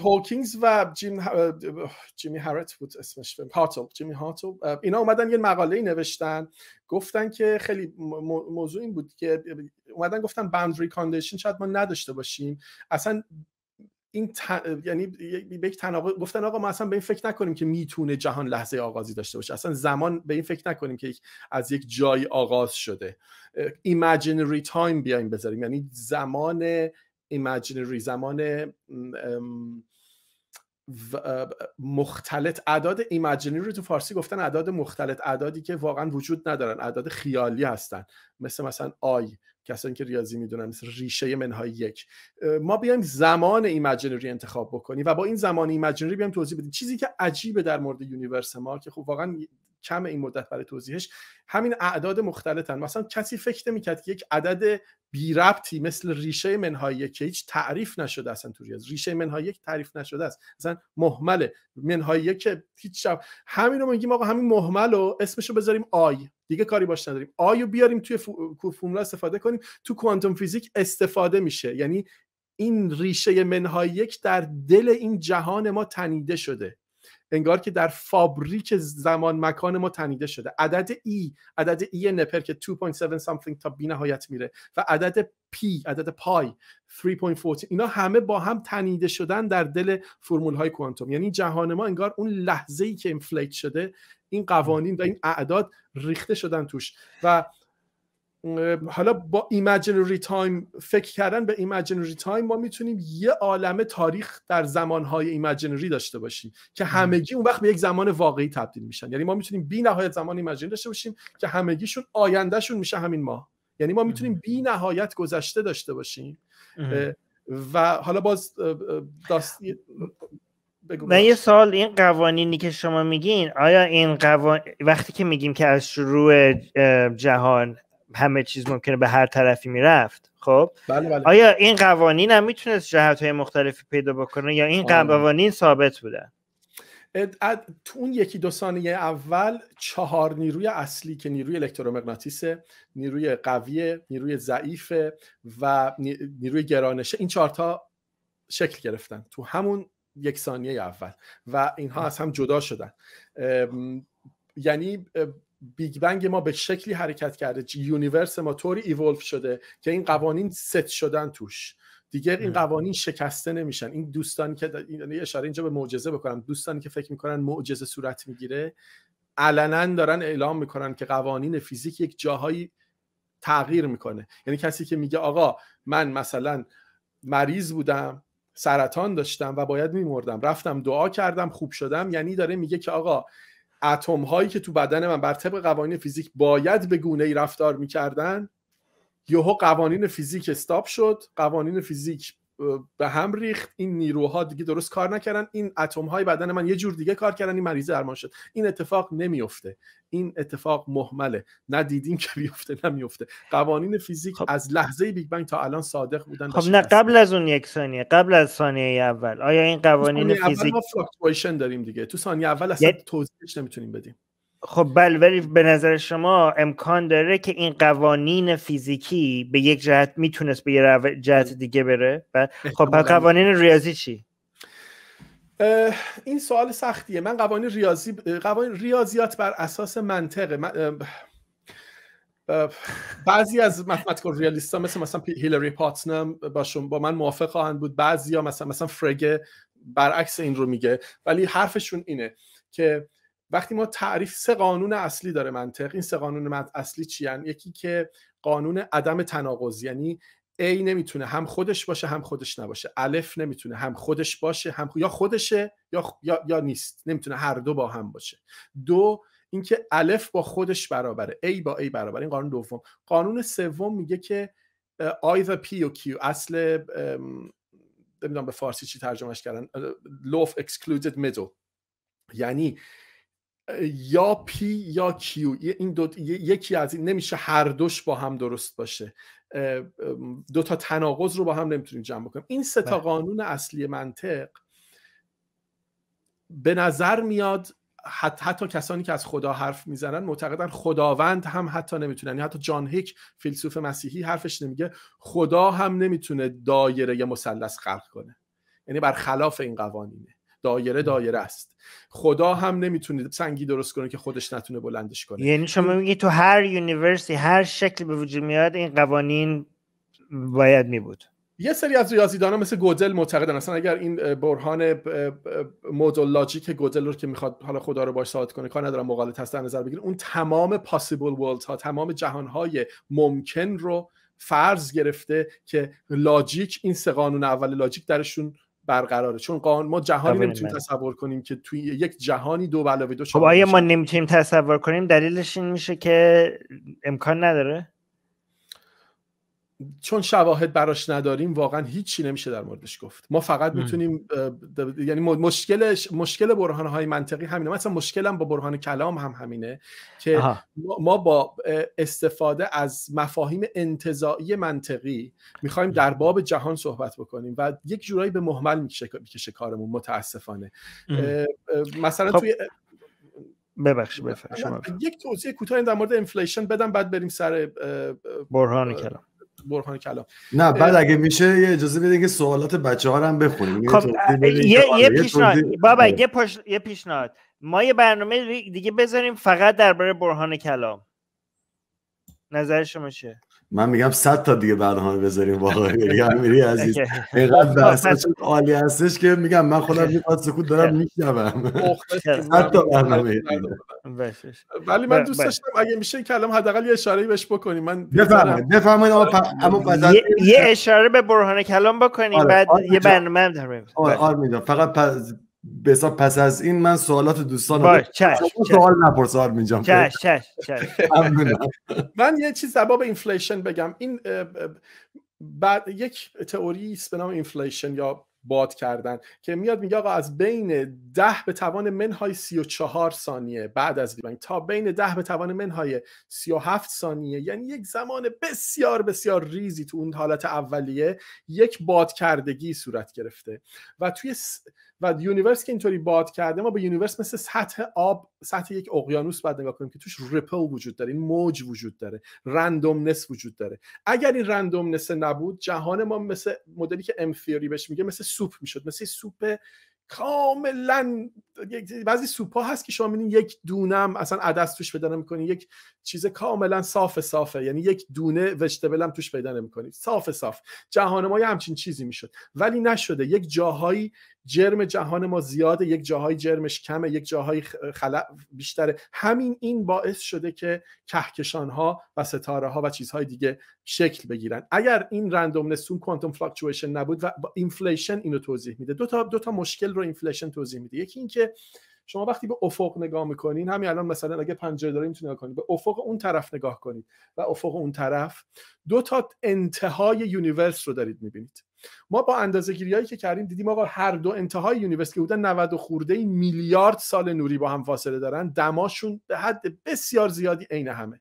هوکینگز و جیم جیمی هارت بود اسمش هارتل، جیمی هارتل، اینا اومدن یه مقاله ای نوشتن گفتن که خیلی موضوع این بود که اومدن گفتن باندری کاندیشن شاید ما نداشته باشیم اصلا این یعنی یک تناقض گفتن آقا ما اصلا به این فکر نکنیم که میتونه جهان لحظه آغازی داشته باشه اصلا زمان به این فکر نکنیم که از یک جای آغاز شده imaginary تایم بیایم بذاریم یعنی زمان imaginary زمان مختلط اعداد ایمجینری رو تو فارسی گفتن اعداد مختلط اعدادی که واقعا وجود ندارن اعداد خیالی هستن مثل مثلا آی کسانی که ریاضی میدونن مثل ریشه منهای یک ما بیایم زمان ایمجینری انتخاب بکنیم و با این زمان ایمجینری بیایم توضیح بدیم چیزی که عجیبه در مورد یونیورس ما که خب واقعا کم این مدت برای توضیحش همین اعداد مختلفن. مثلا کسی فکر که یک عدد بی ربطی مثل ریشه منهای که هیچ تعریف نشده اصلا تو ریشه منهای یک تعریف نشده است مثلا محمله منهای که هیچ شب همین رو میگیم آقا همین محمل رو اسمش رو بذاریم آی دیگه کاری باش نداریم آی رو بیاریم توی فرمول استفاده کنیم تو کوانتوم فیزیک استفاده میشه یعنی این ریشه منهای یک در دل این جهان ما تنیده شده انگار که در فابریک زمان مکان ما تنیده شده عدد ای e، عدد ای e نپر که 2.7 something تا بی نهایت میره و عدد پی عدد پای 3.14 اینا همه با هم تنیده شدن در دل فرمول های کوانتوم یعنی جهان ما انگار اون لحظه ای که انفلیت شده این قوانین و این اعداد ریخته شدن توش و حالا با ایمجنری تایم فکر کردن به ایمجنری تایم ما میتونیم یه عالم تاریخ در زمانهای ایمجنری داشته باشیم که همگی اون وقت به یک زمان واقعی تبدیل میشن یعنی ما میتونیم بی نهایت زمان ایمجنری داشته باشیم که همگیشون آیندهشون میشه همین ما یعنی ما میتونیم بی نهایت گذشته داشته باشیم و حالا باز داستی یه سال این قوانینی که شما میگین آیا این قوان... وقتی که میگیم که از شروع جهان همه چیز ممکنه به هر طرفی میرفت خب بله، بله. آیا این قوانین هم میتونست جهت های مختلفی پیدا بکنه یا این آره. قوانین ثابت بودن تو اون یکی دو ثانیه اول چهار نیروی اصلی که نیروی الکترومغناطیس، نیروی قوی، نیروی ضعیف و نیروی گرانشه این چهارتا شکل گرفتن تو همون یک ثانیه اول و اینها از هم جدا شدن یعنی بیگ بنگ ما به شکلی حرکت کرده یونیورس ما طوری ایولف شده که این قوانین ست شدن توش دیگه این قوانین شکسته نمیشن این دوستانی که این یعنی اشاره اینجا به معجزه بکنم دوستانی که فکر میکنن معجزه صورت میگیره علنا دارن اعلام میکنن که قوانین فیزیک یک جاهایی تغییر میکنه یعنی کسی که میگه آقا من مثلا مریض بودم سرطان داشتم و باید میمردم رفتم دعا کردم خوب شدم یعنی داره میگه که آقا اتم هایی که تو بدن من بر طبق قوانین فیزیک باید به گونه ای رفتار میکردن یهو قوانین فیزیک استاب شد قوانین فیزیک به هم ریخت این نیروها دیگه درست کار نکردن این اتم های بدن من یه جور دیگه کار کردن این مریض درمان شد این اتفاق نمیفته این اتفاق محمله نه دیدیم که بیفته نمیفته قوانین فیزیک خب. از لحظه بیگ بنگ تا الان صادق بودن خب نه قبل از اون یک ثانیه قبل از ثانیه اول آیا این قوانین فیزیک ما داریم دیگه تو ثانیه اول اصلا یه... یعنی توضیحش نمیتونیم بدیم خب بله ولی به نظر شما امکان داره که این قوانین فیزیکی به یک جهت میتونست به یه جهت دیگه بره خب قوانین ریاضی چی این سوال سختیه من قوانین ریاضی قوانین ریاضیات بر اساس منطقه بعضی از متمتیکال ریالیست ها مثل مثلا هیلری پاتنم با, با من موافق خواهند بود بعضی ها مثلا مثلا فرگه برعکس این رو میگه ولی حرفشون اینه که وقتی ما تعریف سه قانون اصلی داره منطق این سه قانون اصلی چی هن؟ یکی که قانون عدم تناقض یعنی ای نمیتونه هم خودش باشه هم خودش نباشه الف نمیتونه هم خودش باشه هم یا خودشه یا, یا... یا نیست نمیتونه هر دو با هم باشه دو اینکه الف با خودش برابره A با A برابره این قانون دوم قانون سوم میگه که آی و P و Q اصل نمیدونم به فارسی چی ترجمهش کردن law excluded یعنی یا پی یا کیو این دو یکی از این نمیشه هر دوش با هم درست باشه دو تا تناقض رو با هم نمیتونیم جمع بکنیم این سه تا بله. قانون اصلی منطق به نظر میاد حتی, کسانی که از خدا حرف میزنن معتقدن خداوند هم حتی نمیتونن یعنی حتی جان هیک فیلسوف مسیحی حرفش نمیگه خدا هم نمیتونه دایره مثلث خلق کنه یعنی برخلاف این قوانینه دایره دایره است خدا هم نمیتونه سنگی درست کنه که خودش نتونه بلندش کنه یعنی شما میگی تو هر یونیورسی هر شکلی به وجود میاد این قوانین باید می بود یه سری از ریاضیدانان مثل گودل معتقدن اصلا اگر این برهان مودل لاجیک گودل رو که میخواد حالا خدا رو باش ثابت کنه کار ندارم مقاله هست در نظر بگیرن اون تمام پاسیبل ورلد ها تمام جهان های ممکن رو فرض گرفته که لاجیک این سه قانون اول لاجیک درشون برقراره چون قانون ما جهانی نمیتونیم تصور کنیم که توی یک جهانی دو علاوه دو خب آیا ما نمیتونیم تصور کنیم دلیلش این میشه که امکان نداره چون شواهد براش نداریم واقعا هیچی نمیشه در موردش گفت ما فقط میتونیم یعنی مشکلش مشکل برهان های منطقی همینه مثلا مشکلم با برهان کلام هم همینه که ما با استفاده از مفاهیم انتزاعی منطقی میخوایم در باب جهان صحبت بکنیم و یک جورایی به محمل میکشه کارمون متاسفانه مثلا خب. توی ببخشید بفرمایید یک توضیح کوتاه در مورد انفلیشن بدم بعد بریم سر برهان کلام برهان کلام نه بعد اگه میشه یه اجازه بدین که سوالات بچه ها هم بخونیم یه خب، آره، پیشنهاد بابا آره. یه پش... یه پیشنهاد ما یه برنامه دیگه بذاریم فقط درباره برهان کلام نظر شما چیه من میگم صد تا دیگه برنامه بذاریم واقعا میگم امیری عزیز اینقدر بحثش عالی هستش که میگم من خودم یه سکوت دارم میشنوم صد تا برنامه ولی من دوست بله. داشتم اگه میشه که الان حداقل یه اشاره‌ای بهش بکنیم من بفرمایید بفرمایید اما یه اشاره به برهان کلام بکنیم آره. بعد آره، یه برنامه هم داریم آره, بله. آره، فقط به پس از این من سوالات دوستان سوال نپرسار میجام من یه چیز سبب اینفلیشن بگم این بعد یک تئوری است به نام اینفلیشن یا باد کردن که میاد میگه آقا از بین ده به توان منهای چهار ثانیه بعد از بین تا بین ده به توان منهای هفت ثانیه یعنی یک زمان بسیار بسیار ریزی تو اون حالت اولیه یک باد کردگی صورت گرفته و توی و یونیورس که اینطوری باد کرده ما به یونیورس مثل سطح آب سطح یک اقیانوس بعد نگاه کنیم که توش ریپل وجود داره این موج وجود داره رندومنس وجود داره اگر این رندومنس نبود جهان ما مثل مدلی که امفیوری بهش میگه مثل سوپ میشد مثل سوپ کاملا بعضی سوپا هست که شما میبینید یک دونم اصلا عدس توش پیدا نمیکنی یک چیز کاملا صاف صافه یعنی یک دونه وجتبل هم توش پیدا نمیکنی صاف صاف جهان ما یه همچین چیزی میشد ولی نشده یک جاهایی جرم جهان ما زیاده یک جاهای جرمش کمه یک جاهای خلا بیشتره همین این باعث شده که کهکشان ها و ستاره ها و چیزهای دیگه شکل بگیرن اگر این رندوم نسون کوانتوم فلکچویشن نبود و اینفلیشن اینو توضیح میده دو تا دو تا مشکل رو اینفلیشن توضیح میده یکی اینکه شما وقتی به افق نگاه میکنین همین الان مثلا اگه پنجره داریم میتونید نگاه کنید به افق اون طرف نگاه کنید و افق اون طرف دو تا انتهای یونیورس رو دارید میبینید ما با گیری هایی که کردیم دیدیم آقا هر دو انتهای یونیورس که بودن 90 خورده میلیارد سال نوری با هم فاصله دارن دماشون به حد بسیار زیادی عین همه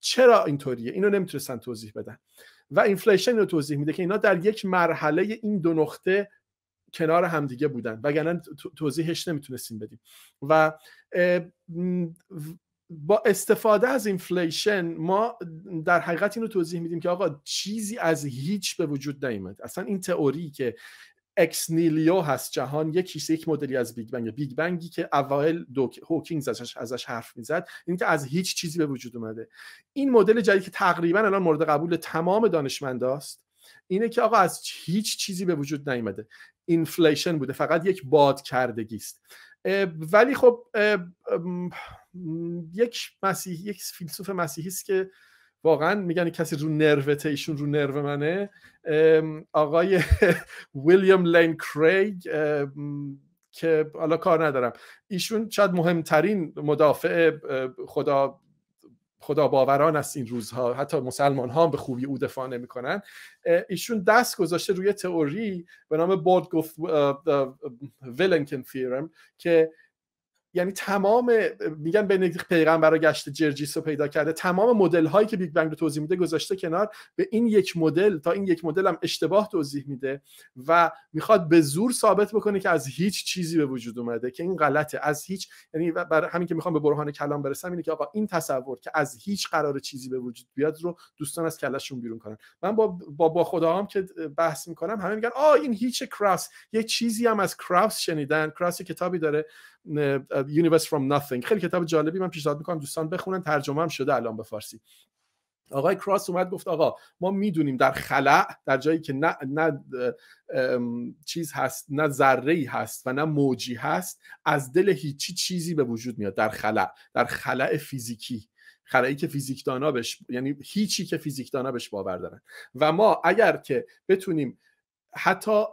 چرا اینطوریه اینو نمیتونستن توضیح بدن و اینفلیشن رو توضیح میده که اینا در یک مرحله این دو نقطه کنار همدیگه بودن وگرنه توضیحش نمیتونستیم بدیم و با استفاده از اینفلیشن ما در حقیقت رو توضیح میدیم که آقا چیزی از هیچ به وجود نیمد اصلا این تئوری که اکس نیلیو هست جهان یکی یک مدلی از بیگ بنگ بیگ بنگی که اوایل هوکینگز ازش ازش حرف میزد که از هیچ چیزی به وجود اومده این مدل جدید که تقریبا الان مورد قبول تمام دانشمنداست اینه که آقا از هیچ چیزی به وجود نیامده اینفلیشن بوده فقط یک باد کردگی است ولی خب یک مسیحی یک فیلسوف مسیحی است که واقعا میگن کسی رو نروته ایشون رو نرو منه آقای ویلیام لین کریگ که حالا کار ندارم ایشون شاید مهمترین مدافع خدا خدا باوران است این روزها حتی مسلمان ها به خوبی او دفاع نمیکنن ایشون دست گذاشته روی تئوری به نام گفت ولنکن فیرم که یعنی تمام میگن بنediکت پیغمبر گشت جرجیس رو پیدا کرده تمام مدل هایی که بیگ بنگ رو توضیح میده گذاشته کنار به این یک مدل تا این یک مدل هم اشتباه توضیح میده و میخواد به زور ثابت بکنه که از هیچ چیزی به وجود اومده که این غلطه از هیچ یعنی بر همین که میخوام به برهان کلام برسم اینه که آقا این تصور که از هیچ قرار چیزی به وجود بیاد رو دوستان از کلشون بیرون کنن من با با, با هم که بحث میکنم همه میگن آ این هیچ کراس یه چیزی هم از کراس شنیدن کراس کتابی داره یونیورس فرام ناتینگ خیلی کتاب جالبی من پیشنهاد میکنم دوستان بخونن ترجمه هم شده الان به فارسی آقای کراس اومد گفت آقا ما میدونیم در خلع در جایی که نه, نه چیز هست نه ذره هست و نه موجی هست از دل هیچی چیزی به وجود میاد در خلع در خلع فیزیکی خلایی که فیزیکدانا بهش یعنی هیچی که فیزیکدانا بهش باور دارن و ما اگر که بتونیم حتی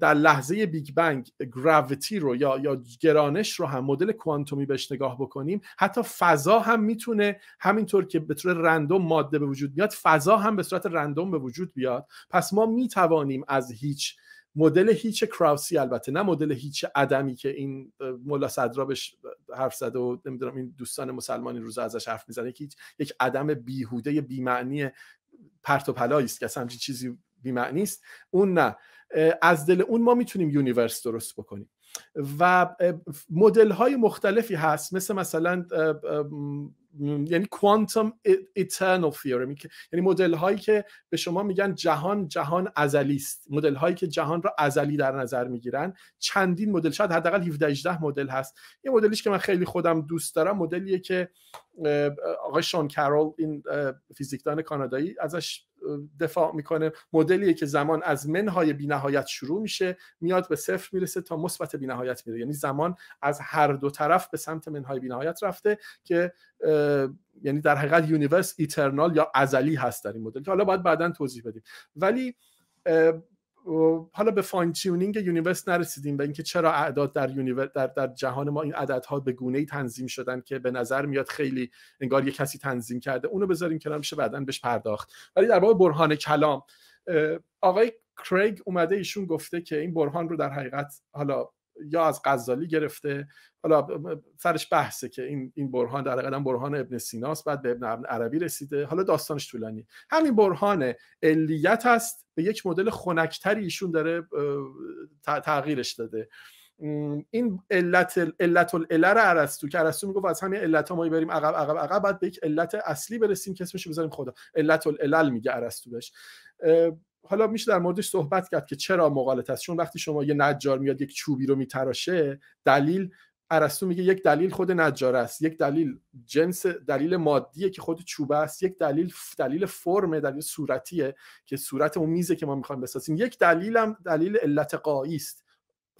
در لحظه بیگ بنگ گراویتی رو یا یا گرانش رو هم مدل کوانتومی بهش نگاه بکنیم حتی فضا هم میتونه همینطور که به طور رندوم ماده به وجود میاد فضا هم به صورت رندوم به وجود بیاد پس ما میتوانیم از هیچ مدل هیچ کراوسی البته نه مدل هیچ عدمی که این مولا صدرا بهش حرف زده و نمیدونم این دوستان مسلمانی روز ازش حرف میزنه که یک عدم بیهوده بیمعنی پرت و پلایی است که اصلا چیزی بیمعنی است اون نه از دل اون ما میتونیم یونیورس درست بکنیم و مدل های مختلفی هست مثل مثلا یعنی کوانتوم ایترنال e-، theorem یعنی مدل هایی که به شما میگن جهان جهان ازلی است مدل هایی که جهان را ازلی در نظر میگیرن چندین مدل شاید حداقل 17 18 مدل هست یه مدلیش که من خیلی خودم دوست دارم مدلیه که آقای شان کرول این فیزیکدان کانادایی ازش دفاع میکنه مدلیه که زمان از منهای بینهایت شروع میشه میاد به صفر میرسه تا مثبت بینهایت میره یعنی زمان از هر دو طرف به سمت منهای بینهایت رفته که یعنی در حقیقت یونیورس ایترنال یا ازلی هست در این مدل که حالا باید بعدا توضیح بدیم ولی حالا به فاین تیونینگ یونیورس نرسیدیم به اینکه چرا اعداد در در, جهان ما این عددها به گونه ای تنظیم شدن که به نظر میاد خیلی انگار یه کسی تنظیم کرده اونو بذاریم که نمیشه بعدا بهش پرداخت ولی در باب برهان کلام آقای کریگ اومده ایشون گفته که این برهان رو در حقیقت حالا یا از غزالی گرفته حالا سرش بحثه که این این برهان در قدم برهان ابن سیناس بعد به ابن عربی رسیده حالا داستانش طولانی همین برهان علیت است به یک مدل خنکتری ایشون داره تغییرش داده این علت علت ال ارسطو که ارسطو میگفت از همین علت ها ما بریم عقب عقب عقب بعد به یک علت اصلی برسیم که اسمش بذاریم خدا علت العلل میگه ارسطو بهش حالا میشه در موردش صحبت کرد که چرا مقالط است چون وقتی شما یه نجار میاد یک چوبی رو میتراشه دلیل ارسطو میگه یک دلیل خود نجار است یک دلیل جنس دلیل مادیه که خود چوبه است یک دلیل دلیل فرمه دلیل صورتیه که صورت اون میزه که ما میخوایم بسازیم یک دلیل هم دلیل علت قایی است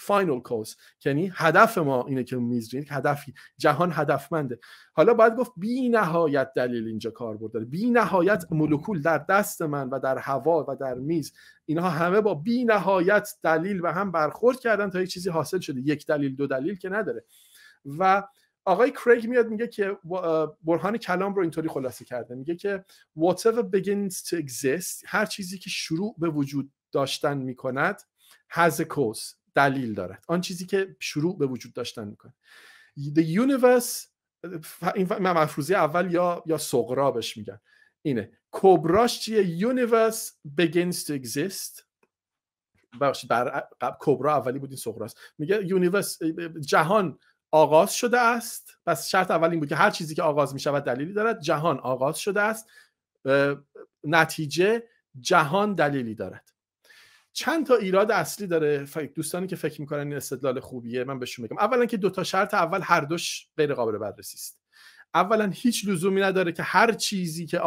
فاینل کوز یعنی هدف ما اینه که میزرین هدفی جهان هدفمنده حالا باید گفت بی نهایت دلیل اینجا کار داره بی نهایت مولکول در دست من و در هوا و در میز اینها همه با بی نهایت دلیل و هم برخورد کردن تا یک چیزی حاصل شده یک دلیل دو دلیل که نداره و آقای کریگ میاد میگه که برهان کلام رو اینطوری خلاصه کرده میگه که whatever begins to exist هر چیزی که شروع به وجود داشتن میکند has a cause دلیل دارد آن چیزی که شروع به وجود داشتن میکنه The universe این مفروضی اول یا یا سقرا بهش میگن اینه کبراش چیه universe begins to exist بخشید بر کبرا اولی بود این سقراست میگه یونیورس جهان آغاز شده است پس شرط اول این بود که هر چیزی که آغاز می شود دلیلی دارد جهان آغاز شده است نتیجه جهان دلیلی دارد چند تا ایراد اصلی داره دوستانی که فکر میکنن این استدلال خوبیه من بهشون میگم اولا که دو تا شرط اول هر دوش غیر قابل بررسی است اولا هیچ لزومی نداره که هر چیزی که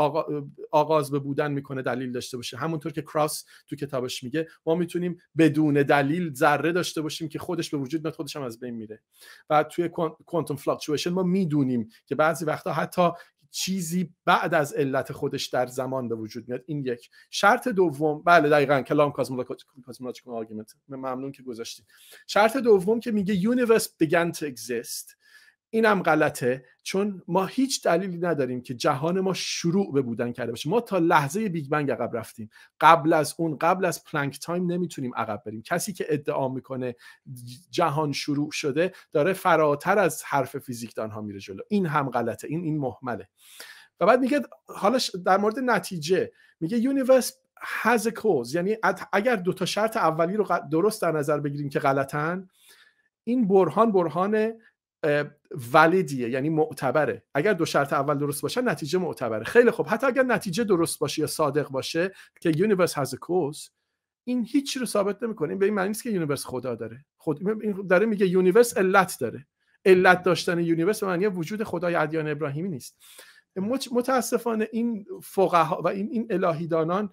آغاز به بودن میکنه دلیل داشته باشه همونطور که کراس تو کتابش میگه ما میتونیم بدون دلیل ذره داشته باشیم که خودش به وجود میاد خودش هم از بین میره و توی کوانتوم فلاکچویشن ما میدونیم که بعضی وقتا حتی چیزی بعد از علت خودش در زمان به وجود میاد این یک شرط دوم بله دقیقا کلام کازمولاجیکال آرگومنت ممنون که گذاشتید شرط دوم که میگه یونیورس بگن تو exist هم غلطه چون ما هیچ دلیلی نداریم که جهان ما شروع به بودن کرده باشه ما تا لحظه بیگ بنگ عقب رفتیم قبل از اون قبل از پلانک تایم نمیتونیم عقب بریم کسی که ادعا میکنه جهان شروع شده داره فراتر از حرف فیزیکدان ها میره جلو این هم غلطه این این محمله و بعد میگه حالا در مورد نتیجه میگه یونیورس هز کوز یعنی اگر دو تا شرط اولی رو درست در نظر بگیریم که غلطن این برهان برهان ولیدیه یعنی معتبره اگر دو شرط اول درست باشه نتیجه معتبره خیلی خوب حتی اگر نتیجه درست باشه یا صادق باشه که یونیورس هاز کوز این هیچی رو ثابت نمیکنه این به این معنی نیست که یونیورس خدا داره خود این داره میگه یونیورس علت داره علت داشتن یونیورس به معنی وجود خدای ادیان ابراهیمی نیست متاسفانه این فقها و این این الهیدانان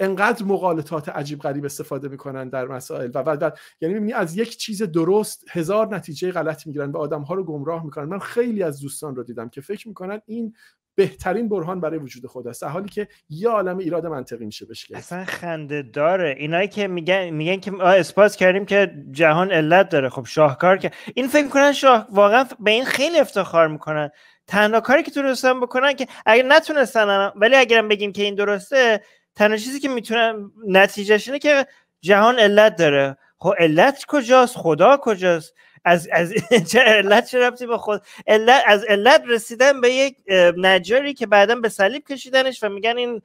انقدر مقالطات عجیب غریب استفاده میکنن در مسائل و بعد یعنی میبینی از یک چیز درست هزار نتیجه غلط میگیرن و آدم ها رو گمراه میکنن من خیلی از دوستان رو دیدم که فکر میکنن این بهترین برهان برای وجود خود است در حالی که یه عالم ایراد منطقی میشه بهش اصلا خنده داره اینایی که میگن میگن که اسپاس کردیم که جهان علت داره خب شاهکار که این فکر میکنن شاه واقعا به این خیلی افتخار میکنن تنها کاری که تونستن بکنن که اگر نتونستن ولی اگرم بگیم که این درسته تنها چیزی که میتونه نتیجهش اینه که جهان علت داره خب علت کجاست خدا کجاست از از چه علت چه ربطی به خود علت از علت رسیدن به یک نجاری که بعدا به صلیب کشیدنش و میگن این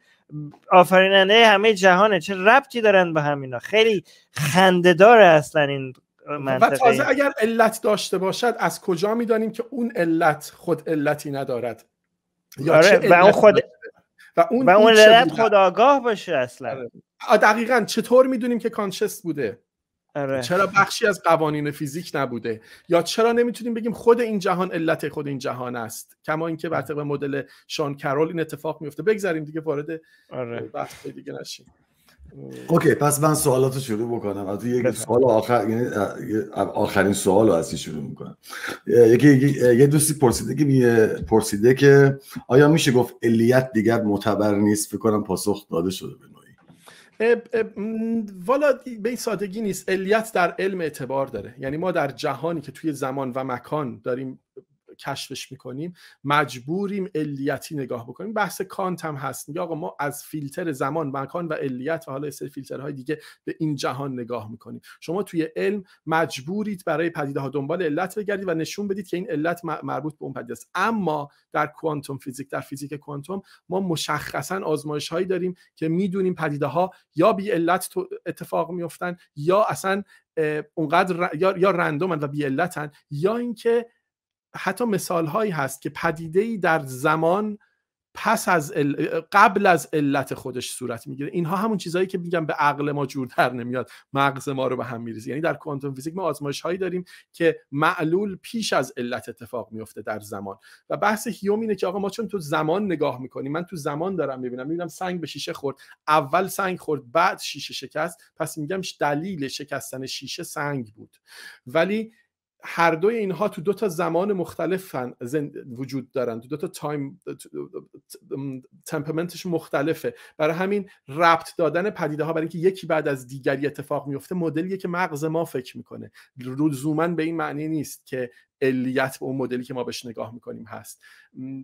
آفریننده همه جهانه چه ربطی دارن به همینا خیلی خنده داره اصلا این منطقه و تازه اگر علت داشته باشد از کجا میدانیم که اون علت خود علتی ندارد یا آره، و اون خود و اون و خداگاه باشه اصلا آره. دقیقا چطور میدونیم که کانشست بوده آره. چرا بخشی از قوانین فیزیک نبوده یا چرا نمیتونیم بگیم خود این جهان علت خود این جهان است کما اینکه بر طبق مدل شان کرول این اتفاق میفته بگذاریم دیگه وارد اره. بحث دیگه نشیم اوکی پس من سوالات شروع بکنم از یک سوال آخر یعنی آخرین سوال رو از این شروع میکنم یکی یه دوستی پرسیده که پرسیده که آیا میشه گفت علیت دیگر معتبر نیست فکر کنم پاسخ داده شده به نوعی والا به این سادگی نیست علیت در علم اعتبار داره یعنی ما در جهانی که توی زمان و مکان داریم کشفش میکنیم مجبوریم علیتی نگاه بکنیم بحث کانت هم هست میگه آقا ما از فیلتر زمان مکان و علیت و حالا سری فیلترهای دیگه به این جهان نگاه میکنیم شما توی علم مجبورید برای پدیده ها دنبال علت بگردید و نشون بدید که این علت مربوط به اون پدیده است اما در کوانتوم فیزیک در فیزیک کوانتوم ما مشخصا آزمایش هایی داریم که میدونیم پدیده ها یا بی علت اتفاق میفتن یا اصلا اونقدر یا یا رندومن و بی یا اینکه حتی مثال هایی هست که پدیده ای در زمان پس از قبل از علت خودش صورت میگیره اینها همون چیزهایی که میگم به عقل ما جور در نمیاد مغز ما رو به هم میریزه یعنی در کوانتوم فیزیک ما آزمایش هایی داریم که معلول پیش از علت اتفاق میفته در زمان و بحث هیوم اینه که آقا ما چون تو زمان نگاه میکنیم من تو زمان دارم میبینم میبینم سنگ به شیشه خورد اول سنگ خورد بعد شیشه شکست پس میگم دلیل شکستن شیشه سنگ بود ولی هر دوی اینها تو دو تا زمان مختلف وجود دارن تو دو تا تایم تمپمنتش مختلفه برای همین ربط دادن پدیده ها برای اینکه یکی بعد از دیگری اتفاق میفته مدلیه که مغز ما فکر میکنه لزوما به این معنی نیست که علیت به اون مدلی که ما بهش نگاه میکنیم هست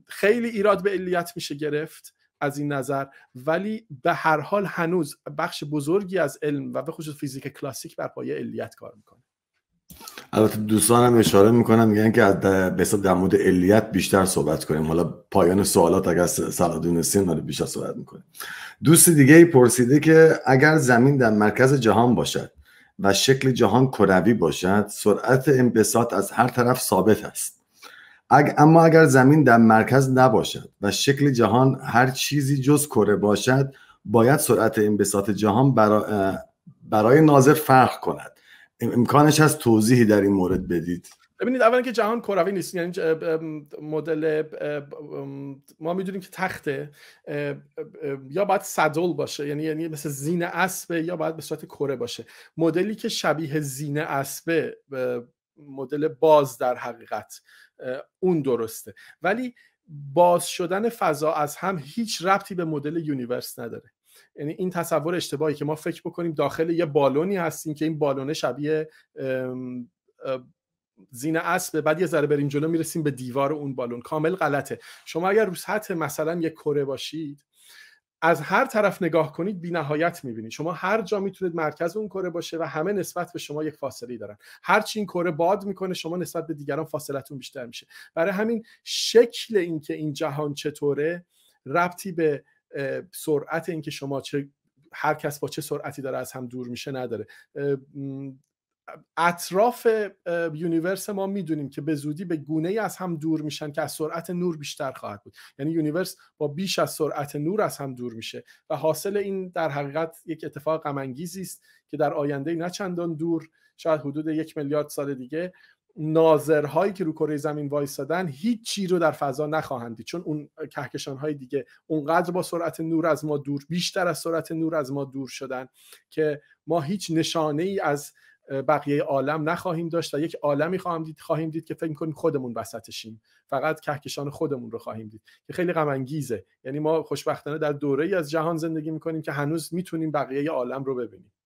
خیلی ایراد به علیت میشه گرفت از این نظر ولی به هر حال هنوز بخش بزرگی از علم و به خصوص فیزیک کلاسیک بر پایه علیت کار میکنه البته دوستانم اشاره میکنم میگن که به در مورد علیت بیشتر صحبت کنیم حالا پایان سوالات اگر سلا دونستین بیشتر صحبت میکنیم دوست دیگه ای پرسیده که اگر زمین در مرکز جهان باشد و شکل جهان کروی باشد سرعت انبساط از هر طرف ثابت است اما اگر زمین در مرکز نباشد و شکل جهان هر چیزی جز کره باشد باید سرعت انبساط جهان برای ناظر فرق کند امکانش هست توضیحی در این مورد بدید ببینید اولا که جهان کروی نیست یعنی مدل ما میدونیم که تخته یا باید صدل باشه یعنی یعنی مثل زین اسبه یا باید به صورت کره باشه مدلی که شبیه زین اسبه مدل باز در حقیقت اون درسته ولی باز شدن فضا از هم هیچ ربطی به مدل یونیورس نداره یعنی این تصور اشتباهی که ما فکر بکنیم داخل یه بالونی هستیم که این بالونه شبیه زین اسب بعد یه ذره بریم جلو میرسیم به دیوار اون بالون کامل غلطه شما اگر رو سطح مثلا یه کره باشید از هر طرف نگاه کنید بی نهایت میبینید شما هر جا میتونید مرکز اون کره باشه و همه نسبت به شما یک فاصله دارن هر چی این کره باد میکنه شما نسبت به دیگران فاصلتون بیشتر میشه برای همین شکل اینکه این جهان چطوره ربطی به سرعت اینکه شما چه هر کس با چه سرعتی داره از هم دور میشه نداره اطراف یونیورس ما میدونیم که به زودی به گونه ای از هم دور میشن که از سرعت نور بیشتر خواهد بود یعنی یونیورس با بیش از سرعت نور از هم دور میشه و حاصل این در حقیقت یک اتفاق غم است که در آینده نه چندان دور شاید حدود یک میلیارد سال دیگه ناظرهایی که رو کره زمین هیچ چی رو در فضا نخواهند دید چون اون کهکشان های دیگه اونقدر با سرعت نور از ما دور بیشتر از سرعت نور از ما دور شدن که ما هیچ نشانه ای از بقیه عالم نخواهیم داشت و یک عالمی خواهیم دید خواهیم دید که فکر کنیم خودمون وسطشیم فقط کهکشان خودمون رو خواهیم دید که خیلی غم انگیزه یعنی ما خوشبختانه در دوره ای از جهان زندگی میکنیم که هنوز میتونیم بقیه عالم رو ببینیم